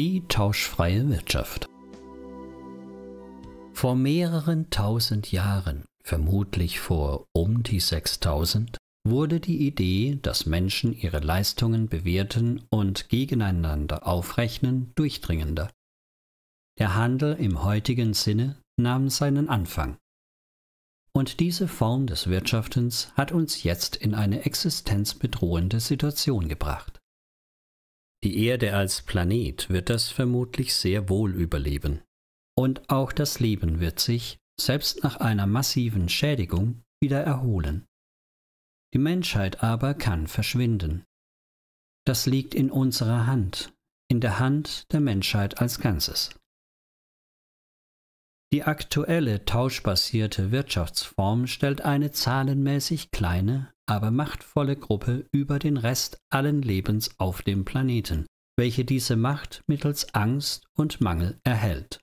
Die tauschfreie Wirtschaft. Vor mehreren tausend Jahren, vermutlich vor um die 6000, wurde die Idee, dass Menschen ihre Leistungen bewerten und gegeneinander aufrechnen, durchdringender. Der Handel im heutigen Sinne nahm seinen Anfang. Und diese Form des Wirtschaftens hat uns jetzt in eine existenzbedrohende Situation gebracht. Die Erde als Planet wird das vermutlich sehr wohl überleben. Und auch das Leben wird sich, selbst nach einer massiven Schädigung, wieder erholen. Die Menschheit aber kann verschwinden. Das liegt in unserer Hand, in der Hand der Menschheit als Ganzes. Die aktuelle tauschbasierte Wirtschaftsform stellt eine zahlenmäßig kleine, aber machtvolle Gruppe über den Rest allen Lebens auf dem Planeten, welche diese Macht mittels Angst und Mangel erhält.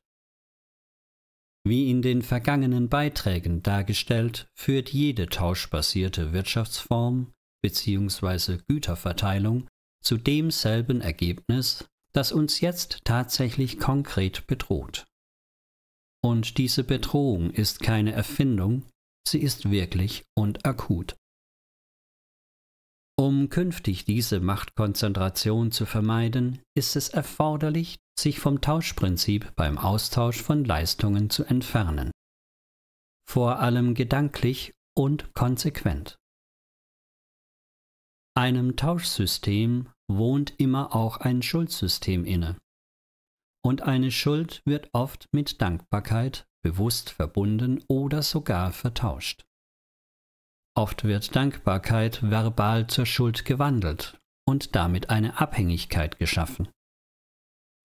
Wie in den vergangenen Beiträgen dargestellt, führt jede tauschbasierte Wirtschaftsform bzw. Güterverteilung zu demselben Ergebnis, das uns jetzt tatsächlich konkret bedroht. Und diese Bedrohung ist keine Erfindung, sie ist wirklich und akut. Um künftig diese Machtkonzentration zu vermeiden, ist es erforderlich, sich vom Tauschprinzip beim Austausch von Leistungen zu entfernen. Vor allem gedanklich und konsequent. Einem Tauschsystem wohnt immer auch ein Schuldsystem inne. Und eine Schuld wird oft mit Dankbarkeit bewusst verbunden oder sogar vertauscht. Oft wird Dankbarkeit verbal zur Schuld gewandelt und damit eine Abhängigkeit geschaffen.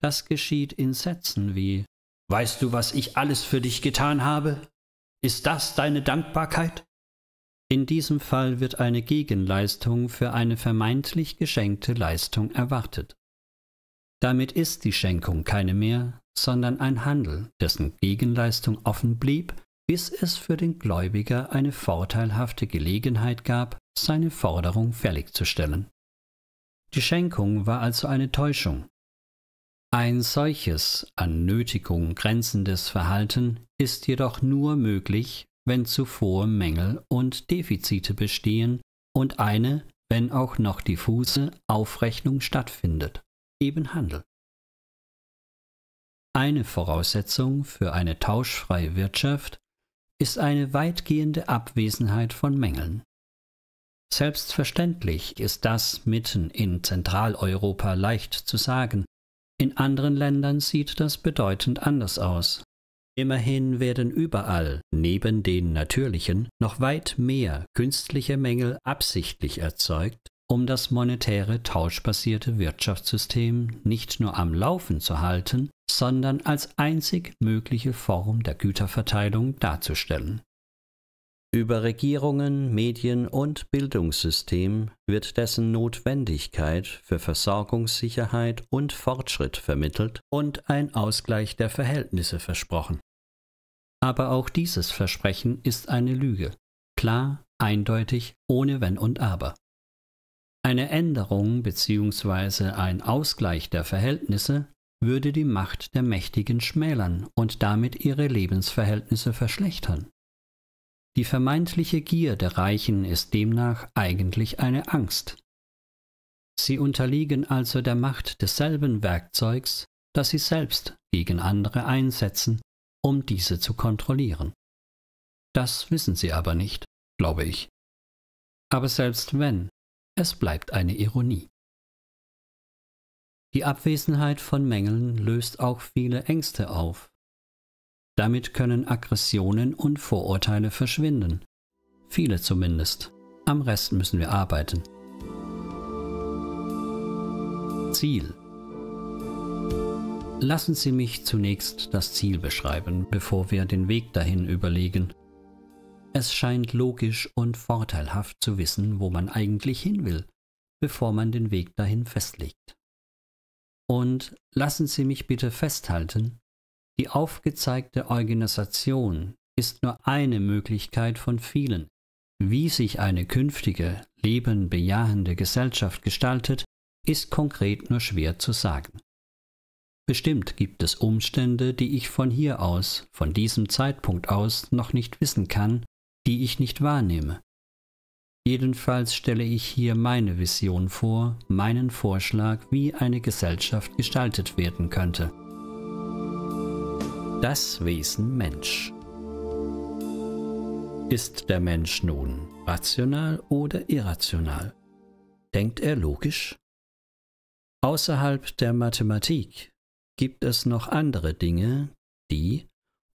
Das geschieht in Sätzen wie Weißt du, was ich alles für dich getan habe? Ist das deine Dankbarkeit? In diesem Fall wird eine Gegenleistung für eine vermeintlich geschenkte Leistung erwartet. Damit ist die Schenkung keine mehr, sondern ein Handel, dessen Gegenleistung offen blieb bis es für den Gläubiger eine vorteilhafte Gelegenheit gab, seine Forderung fertigzustellen. Die Schenkung war also eine Täuschung. Ein solches an Nötigung grenzendes Verhalten ist jedoch nur möglich, wenn zuvor Mängel und Defizite bestehen und eine, wenn auch noch diffuse, Aufrechnung stattfindet, eben Handel. Eine Voraussetzung für eine tauschfreie Wirtschaft ist eine weitgehende Abwesenheit von Mängeln. Selbstverständlich ist das mitten in Zentraleuropa leicht zu sagen, in anderen Ländern sieht das bedeutend anders aus. Immerhin werden überall, neben den natürlichen, noch weit mehr künstliche Mängel absichtlich erzeugt, um das monetäre tauschbasierte Wirtschaftssystem nicht nur am Laufen zu halten, sondern als einzig mögliche Form der Güterverteilung darzustellen. Über Regierungen, Medien und Bildungssystem wird dessen Notwendigkeit für Versorgungssicherheit und Fortschritt vermittelt und ein Ausgleich der Verhältnisse versprochen. Aber auch dieses Versprechen ist eine Lüge, klar, eindeutig, ohne Wenn und Aber. Eine Änderung bzw. ein Ausgleich der Verhältnisse würde die Macht der Mächtigen schmälern und damit ihre Lebensverhältnisse verschlechtern. Die vermeintliche Gier der Reichen ist demnach eigentlich eine Angst. Sie unterliegen also der Macht desselben Werkzeugs, das sie selbst gegen andere einsetzen, um diese zu kontrollieren. Das wissen sie aber nicht, glaube ich. Aber selbst wenn, es bleibt eine Ironie. Die Abwesenheit von Mängeln löst auch viele Ängste auf. Damit können Aggressionen und Vorurteile verschwinden. Viele zumindest. Am Rest müssen wir arbeiten. Ziel. Lassen Sie mich zunächst das Ziel beschreiben, bevor wir den Weg dahin überlegen. Es scheint logisch und vorteilhaft zu wissen, wo man eigentlich hin will, bevor man den Weg dahin festlegt. Und lassen Sie mich bitte festhalten, die aufgezeigte Organisation ist nur eine Möglichkeit von vielen. Wie sich eine künftige, lebenbejahende Gesellschaft gestaltet, ist konkret nur schwer zu sagen. Bestimmt gibt es Umstände, die ich von hier aus, von diesem Zeitpunkt aus, noch nicht wissen kann die ich nicht wahrnehme. Jedenfalls stelle ich hier meine Vision vor, meinen Vorschlag, wie eine Gesellschaft gestaltet werden könnte. Das Wesen Mensch. Ist der Mensch nun rational oder irrational? Denkt er logisch? Außerhalb der Mathematik gibt es noch andere Dinge, die,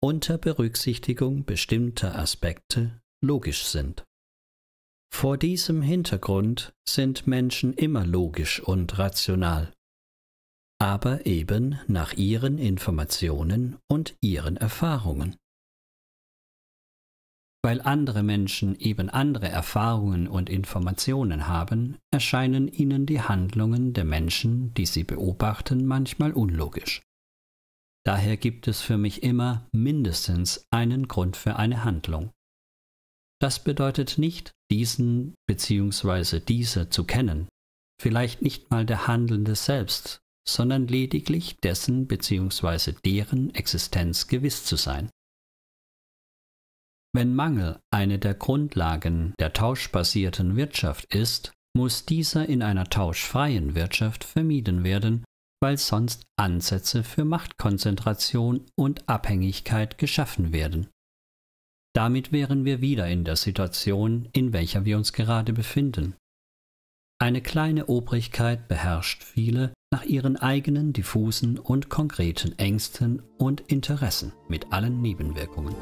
unter Berücksichtigung bestimmter Aspekte logisch sind. Vor diesem Hintergrund sind Menschen immer logisch und rational, aber eben nach ihren Informationen und ihren Erfahrungen. Weil andere Menschen eben andere Erfahrungen und Informationen haben, erscheinen ihnen die Handlungen der Menschen, die sie beobachten, manchmal unlogisch. Daher gibt es für mich immer mindestens einen Grund für eine Handlung. Das bedeutet nicht, diesen bzw. diese zu kennen, vielleicht nicht mal der Handelnde selbst, sondern lediglich dessen bzw. deren Existenz gewiss zu sein. Wenn Mangel eine der Grundlagen der tauschbasierten Wirtschaft ist, muss dieser in einer tauschfreien Wirtschaft vermieden werden weil sonst Ansätze für Machtkonzentration und Abhängigkeit geschaffen werden. Damit wären wir wieder in der Situation, in welcher wir uns gerade befinden. Eine kleine Obrigkeit beherrscht viele nach ihren eigenen diffusen und konkreten Ängsten und Interessen mit allen Nebenwirkungen.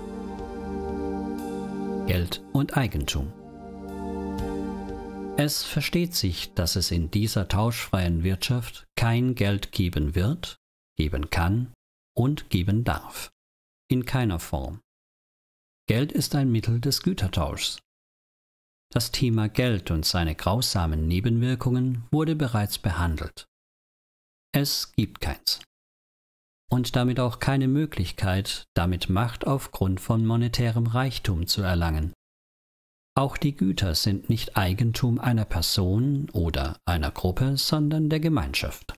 Geld und Eigentum. Es versteht sich, dass es in dieser tauschfreien Wirtschaft kein Geld geben wird, geben kann und geben darf. In keiner Form. Geld ist ein Mittel des Gütertauschs. Das Thema Geld und seine grausamen Nebenwirkungen wurde bereits behandelt. Es gibt keins. Und damit auch keine Möglichkeit, damit Macht aufgrund von monetärem Reichtum zu erlangen, auch die Güter sind nicht Eigentum einer Person oder einer Gruppe, sondern der Gemeinschaft.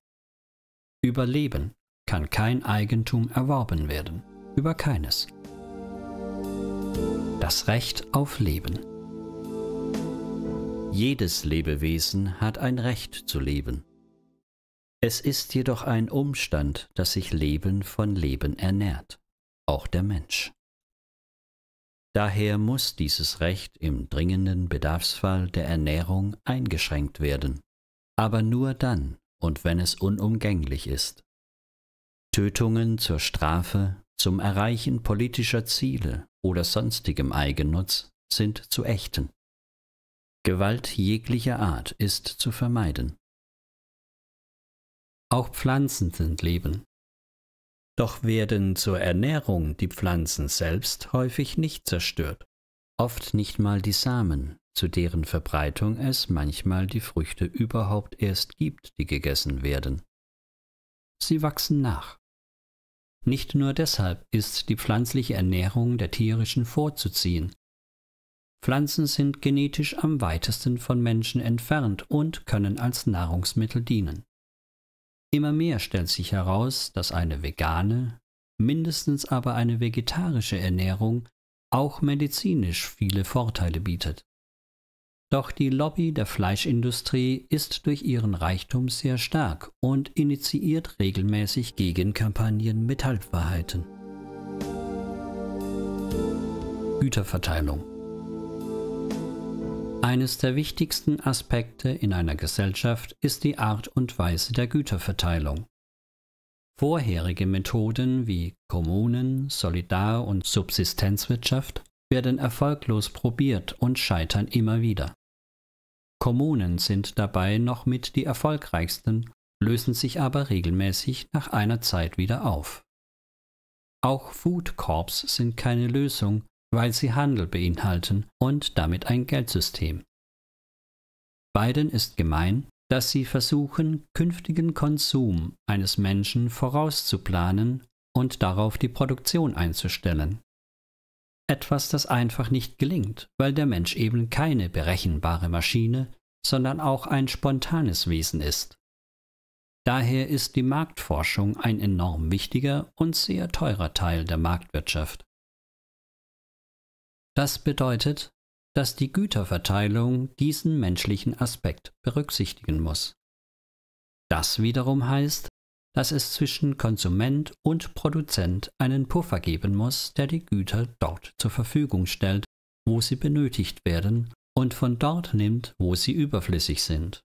Über Leben kann kein Eigentum erworben werden, über keines. Das Recht auf Leben. Jedes Lebewesen hat ein Recht zu leben. Es ist jedoch ein Umstand, dass sich Leben von Leben ernährt, auch der Mensch. Daher muss dieses Recht im dringenden Bedarfsfall der Ernährung eingeschränkt werden, aber nur dann und wenn es unumgänglich ist. Tötungen zur Strafe, zum Erreichen politischer Ziele oder sonstigem Eigennutz sind zu ächten. Gewalt jeglicher Art ist zu vermeiden. Auch Pflanzen sind Leben. Doch werden zur Ernährung die Pflanzen selbst häufig nicht zerstört, oft nicht mal die Samen, zu deren Verbreitung es manchmal die Früchte überhaupt erst gibt, die gegessen werden. Sie wachsen nach. Nicht nur deshalb ist die pflanzliche Ernährung der tierischen vorzuziehen. Pflanzen sind genetisch am weitesten von Menschen entfernt und können als Nahrungsmittel dienen. Immer mehr stellt sich heraus, dass eine vegane, mindestens aber eine vegetarische Ernährung auch medizinisch viele Vorteile bietet. Doch die Lobby der Fleischindustrie ist durch ihren Reichtum sehr stark und initiiert regelmäßig Gegenkampagnen mit Halbwahrheiten. Güterverteilung eines der wichtigsten Aspekte in einer Gesellschaft ist die Art und Weise der Güterverteilung. Vorherige Methoden wie Kommunen, Solidar- und Subsistenzwirtschaft werden erfolglos probiert und scheitern immer wieder. Kommunen sind dabei noch mit die erfolgreichsten, lösen sich aber regelmäßig nach einer Zeit wieder auf. Auch Food Corps sind keine Lösung, weil sie Handel beinhalten und damit ein Geldsystem. Beiden ist gemein, dass sie versuchen, künftigen Konsum eines Menschen vorauszuplanen und darauf die Produktion einzustellen. Etwas, das einfach nicht gelingt, weil der Mensch eben keine berechenbare Maschine, sondern auch ein spontanes Wesen ist. Daher ist die Marktforschung ein enorm wichtiger und sehr teurer Teil der Marktwirtschaft. Das bedeutet, dass die Güterverteilung diesen menschlichen Aspekt berücksichtigen muss. Das wiederum heißt, dass es zwischen Konsument und Produzent einen Puffer geben muss, der die Güter dort zur Verfügung stellt, wo sie benötigt werden und von dort nimmt, wo sie überflüssig sind.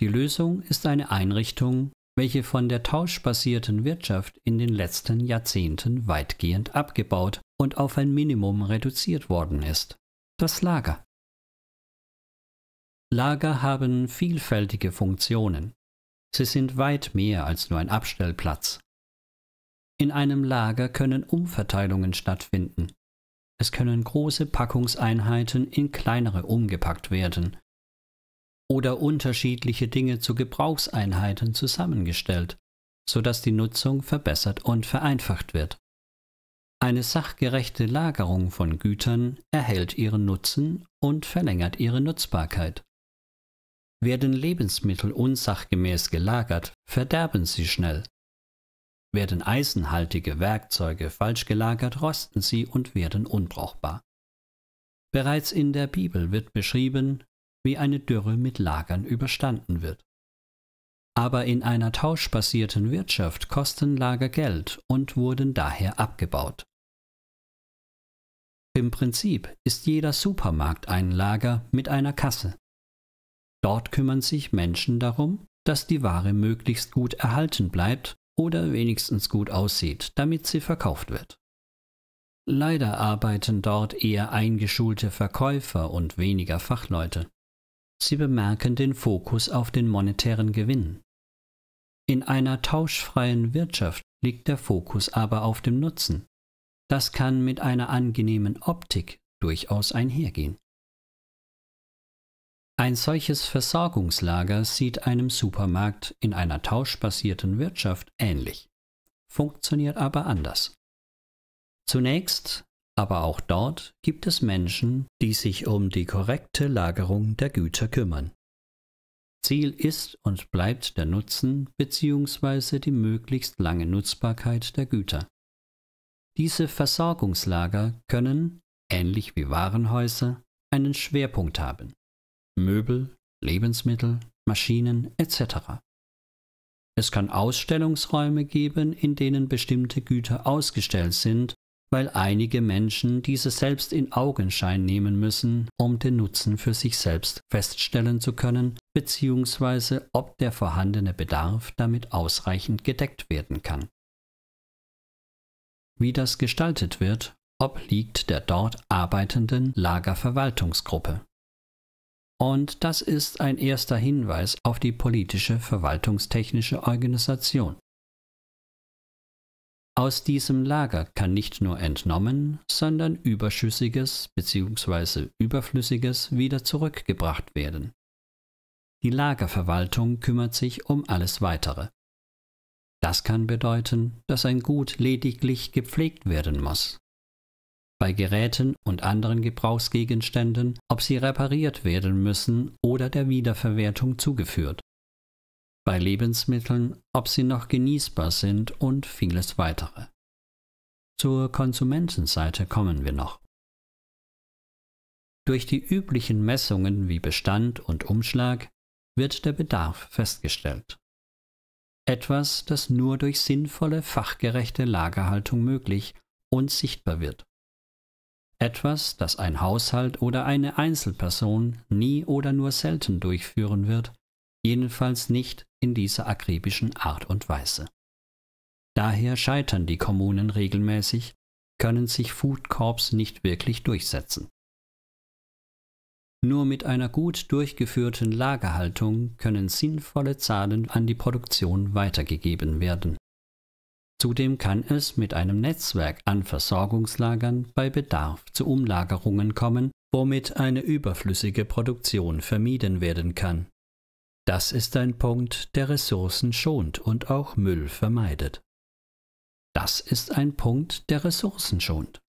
Die Lösung ist eine Einrichtung, welche von der tauschbasierten Wirtschaft in den letzten Jahrzehnten weitgehend abgebaut und auf ein Minimum reduziert worden ist. Das Lager. Lager haben vielfältige Funktionen. Sie sind weit mehr als nur ein Abstellplatz. In einem Lager können Umverteilungen stattfinden. Es können große Packungseinheiten in kleinere umgepackt werden oder unterschiedliche Dinge zu Gebrauchseinheiten zusammengestellt, sodass die Nutzung verbessert und vereinfacht wird. Eine sachgerechte Lagerung von Gütern erhält ihren Nutzen und verlängert ihre Nutzbarkeit. Werden Lebensmittel unsachgemäß gelagert, verderben sie schnell. Werden eisenhaltige Werkzeuge falsch gelagert, rosten sie und werden unbrauchbar. Bereits in der Bibel wird beschrieben, wie eine Dürre mit Lagern überstanden wird aber in einer tauschbasierten Wirtschaft kosten Lager Geld und wurden daher abgebaut. Im Prinzip ist jeder Supermarkt ein Lager mit einer Kasse. Dort kümmern sich Menschen darum, dass die Ware möglichst gut erhalten bleibt oder wenigstens gut aussieht, damit sie verkauft wird. Leider arbeiten dort eher eingeschulte Verkäufer und weniger Fachleute. Sie bemerken den Fokus auf den monetären Gewinn, in einer tauschfreien Wirtschaft liegt der Fokus aber auf dem Nutzen. Das kann mit einer angenehmen Optik durchaus einhergehen. Ein solches Versorgungslager sieht einem Supermarkt in einer tauschbasierten Wirtschaft ähnlich, funktioniert aber anders. Zunächst, aber auch dort gibt es Menschen, die sich um die korrekte Lagerung der Güter kümmern. Ziel ist und bleibt der Nutzen bzw. die möglichst lange Nutzbarkeit der Güter. Diese Versorgungslager können, ähnlich wie Warenhäuser, einen Schwerpunkt haben. Möbel, Lebensmittel, Maschinen etc. Es kann Ausstellungsräume geben, in denen bestimmte Güter ausgestellt sind, weil einige Menschen diese selbst in Augenschein nehmen müssen, um den Nutzen für sich selbst feststellen zu können beziehungsweise ob der vorhandene Bedarf damit ausreichend gedeckt werden kann. Wie das gestaltet wird, obliegt der dort arbeitenden Lagerverwaltungsgruppe. Und das ist ein erster Hinweis auf die politische verwaltungstechnische Organisation. Aus diesem Lager kann nicht nur entnommen, sondern überschüssiges bzw. überflüssiges wieder zurückgebracht werden. Die Lagerverwaltung kümmert sich um alles Weitere. Das kann bedeuten, dass ein Gut lediglich gepflegt werden muss. Bei Geräten und anderen Gebrauchsgegenständen, ob sie repariert werden müssen oder der Wiederverwertung zugeführt. Bei Lebensmitteln, ob sie noch genießbar sind und vieles weitere. Zur Konsumentenseite kommen wir noch. Durch die üblichen Messungen wie Bestand und Umschlag wird der Bedarf festgestellt. Etwas, das nur durch sinnvolle, fachgerechte Lagerhaltung möglich und sichtbar wird. Etwas, das ein Haushalt oder eine Einzelperson nie oder nur selten durchführen wird, jedenfalls nicht in dieser akribischen Art und Weise. Daher scheitern die Kommunen regelmäßig, können sich Food Corps nicht wirklich durchsetzen. Nur mit einer gut durchgeführten Lagerhaltung können sinnvolle Zahlen an die Produktion weitergegeben werden. Zudem kann es mit einem Netzwerk an Versorgungslagern bei Bedarf zu Umlagerungen kommen, womit eine überflüssige Produktion vermieden werden kann. Das ist ein Punkt, der Ressourcen schont und auch Müll vermeidet. Das ist ein Punkt, der Ressourcen schont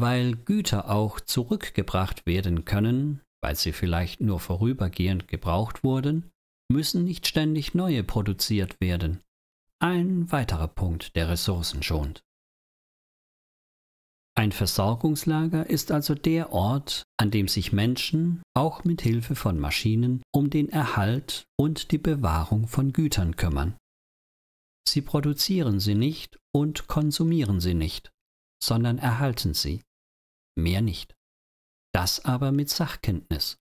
weil Güter auch zurückgebracht werden können, weil sie vielleicht nur vorübergehend gebraucht wurden, müssen nicht ständig neue produziert werden. Ein weiterer Punkt, der Ressourcen schont. Ein Versorgungslager ist also der Ort, an dem sich Menschen, auch mit Hilfe von Maschinen, um den Erhalt und die Bewahrung von Gütern kümmern. Sie produzieren sie nicht und konsumieren sie nicht, sondern erhalten sie mehr nicht. Das aber mit Sachkenntnis.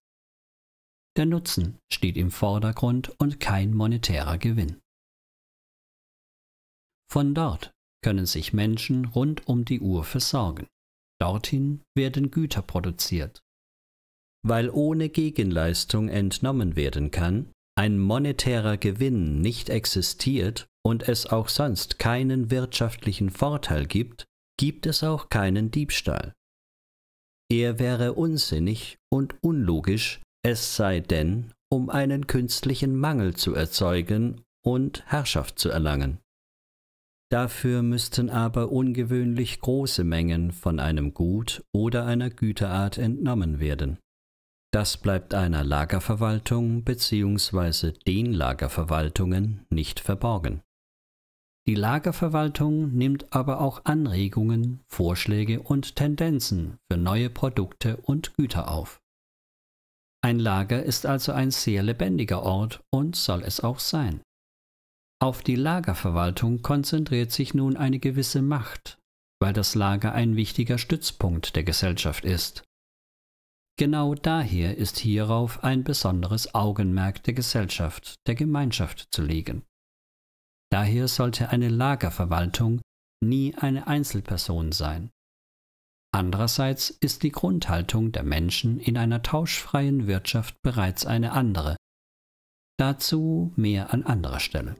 Der Nutzen steht im Vordergrund und kein monetärer Gewinn. Von dort können sich Menschen rund um die Uhr versorgen. Dorthin werden Güter produziert. Weil ohne Gegenleistung entnommen werden kann, ein monetärer Gewinn nicht existiert und es auch sonst keinen wirtschaftlichen Vorteil gibt, gibt es auch keinen Diebstahl. Er wäre unsinnig und unlogisch, es sei denn, um einen künstlichen Mangel zu erzeugen und Herrschaft zu erlangen. Dafür müssten aber ungewöhnlich große Mengen von einem Gut oder einer Güterart entnommen werden. Das bleibt einer Lagerverwaltung bzw. den Lagerverwaltungen nicht verborgen. Die Lagerverwaltung nimmt aber auch Anregungen, Vorschläge und Tendenzen für neue Produkte und Güter auf. Ein Lager ist also ein sehr lebendiger Ort und soll es auch sein. Auf die Lagerverwaltung konzentriert sich nun eine gewisse Macht, weil das Lager ein wichtiger Stützpunkt der Gesellschaft ist. Genau daher ist hierauf ein besonderes Augenmerk der Gesellschaft, der Gemeinschaft zu legen. Daher sollte eine Lagerverwaltung nie eine Einzelperson sein. Andererseits ist die Grundhaltung der Menschen in einer tauschfreien Wirtschaft bereits eine andere. Dazu mehr an anderer Stelle.